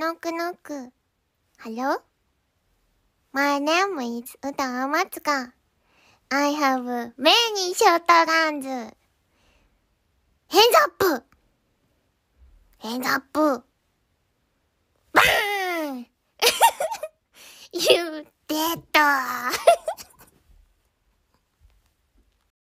ノックノック。Hello? My name is uta amatsuka I have many shotguns. Hands up! Hands up!